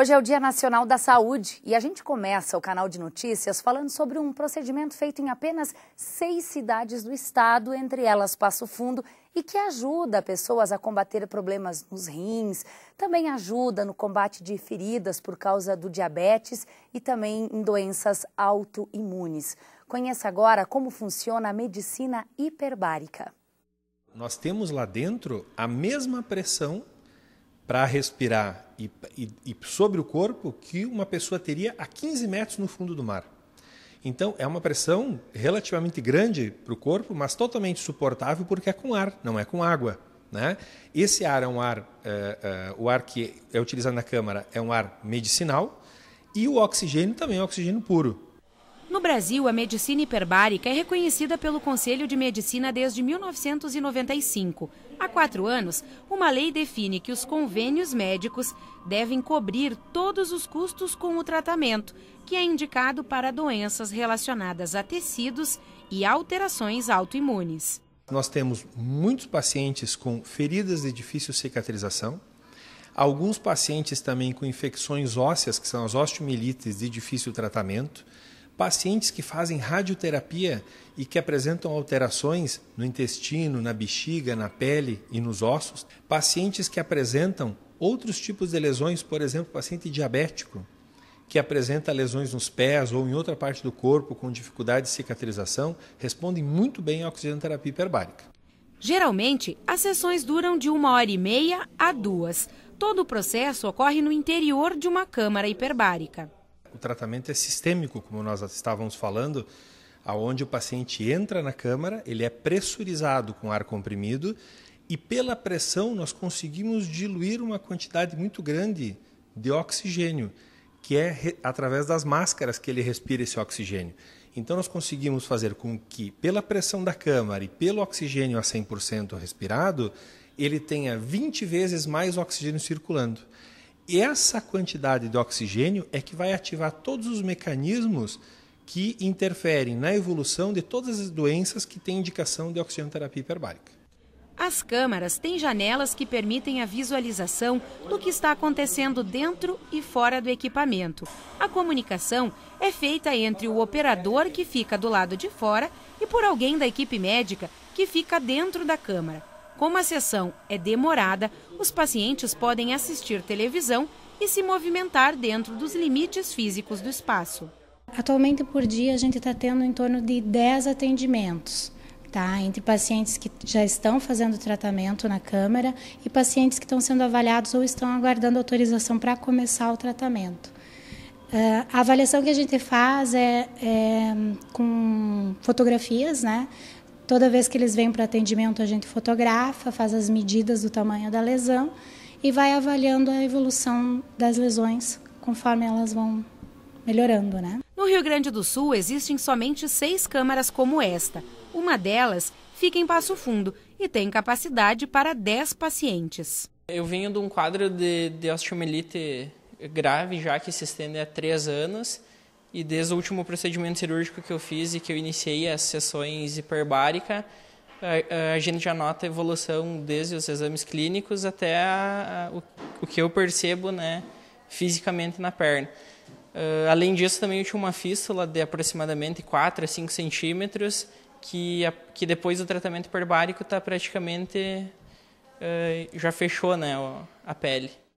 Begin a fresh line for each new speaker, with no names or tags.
Hoje é o Dia Nacional da Saúde e a gente começa o canal de notícias falando sobre um procedimento feito em apenas seis cidades do estado, entre elas Passo Fundo, e que ajuda pessoas a combater problemas nos rins, também ajuda no combate de feridas por causa do diabetes e também em doenças autoimunes. Conheça agora como funciona a medicina hiperbárica.
Nós temos lá dentro a mesma pressão para respirar e, e, e, sobre o corpo que uma pessoa teria a 15 metros no fundo do mar. Então, é uma pressão relativamente grande para o corpo, mas totalmente suportável porque é com ar, não é com água. Né? Esse ar é um ar, eh, eh, o ar que é utilizado na câmara é um ar medicinal e o oxigênio também é oxigênio puro. No
Brasil, a medicina hiperbárica é reconhecida pelo Conselho de Medicina desde 1995. Há quatro anos, uma lei define que os convênios médicos devem cobrir todos os custos com o tratamento, que é indicado para doenças relacionadas a tecidos e alterações autoimunes.
Nós temos muitos pacientes com feridas de difícil cicatrização, alguns pacientes também com infecções ósseas, que são as osteomielites de difícil tratamento pacientes que fazem radioterapia e que apresentam alterações no intestino, na bexiga, na pele e nos ossos, pacientes que apresentam outros tipos de lesões, por exemplo, paciente diabético que apresenta lesões nos pés ou em outra parte do corpo com dificuldade de cicatrização, respondem muito bem à oxigenoterapia hiperbárica.
Geralmente, as sessões duram de uma hora e meia a duas. Todo o processo ocorre no interior de uma câmara hiperbárica
o tratamento é sistêmico, como nós estávamos falando, aonde o paciente entra na câmara, ele é pressurizado com ar comprimido e pela pressão nós conseguimos diluir uma quantidade muito grande de oxigênio, que é através das máscaras que ele respira esse oxigênio. Então nós conseguimos fazer com que pela pressão da câmara e pelo oxigênio a 100% respirado, ele tenha 20 vezes mais oxigênio circulando. E essa quantidade de oxigênio é que vai ativar todos os mecanismos que interferem na evolução de todas as doenças que têm indicação de oxigenoterapia hiperbárica.
As câmaras têm janelas que permitem a visualização do que está acontecendo dentro e fora do equipamento. A comunicação é feita entre o operador que fica do lado de fora e por alguém da equipe médica que fica dentro da câmara. Como a sessão é demorada, os pacientes podem assistir televisão e se movimentar dentro dos limites físicos do espaço.
Atualmente, por dia, a gente está tendo em torno de 10 atendimentos. Tá, entre pacientes que já estão fazendo tratamento na Câmara e pacientes que estão sendo avaliados ou estão aguardando autorização para começar o tratamento. Uh, a avaliação que a gente faz é, é com fotografias, né? Toda vez que eles vêm para atendimento, a gente fotografa, faz as medidas do tamanho da lesão e vai avaliando a evolução das lesões conforme elas vão melhorando, né?
No Rio Grande do Sul existem somente seis câmaras como esta. Uma delas fica em Passo Fundo e tem capacidade para 10 pacientes.
Eu venho de um quadro de, de osteomielite grave já que se estende há três anos e desde o último procedimento cirúrgico que eu fiz e que eu iniciei as sessões hiperbárica, a, a gente já nota evolução desde os exames clínicos até a, a, o, o, que eu percebo né, fisicamente na perna. Uh, além disso, também eu tinha uma fístula de aproximadamente 4 a 5 centímetros, que, que depois do tratamento hiperbárico está praticamente... Uh, já fechou né, a pele.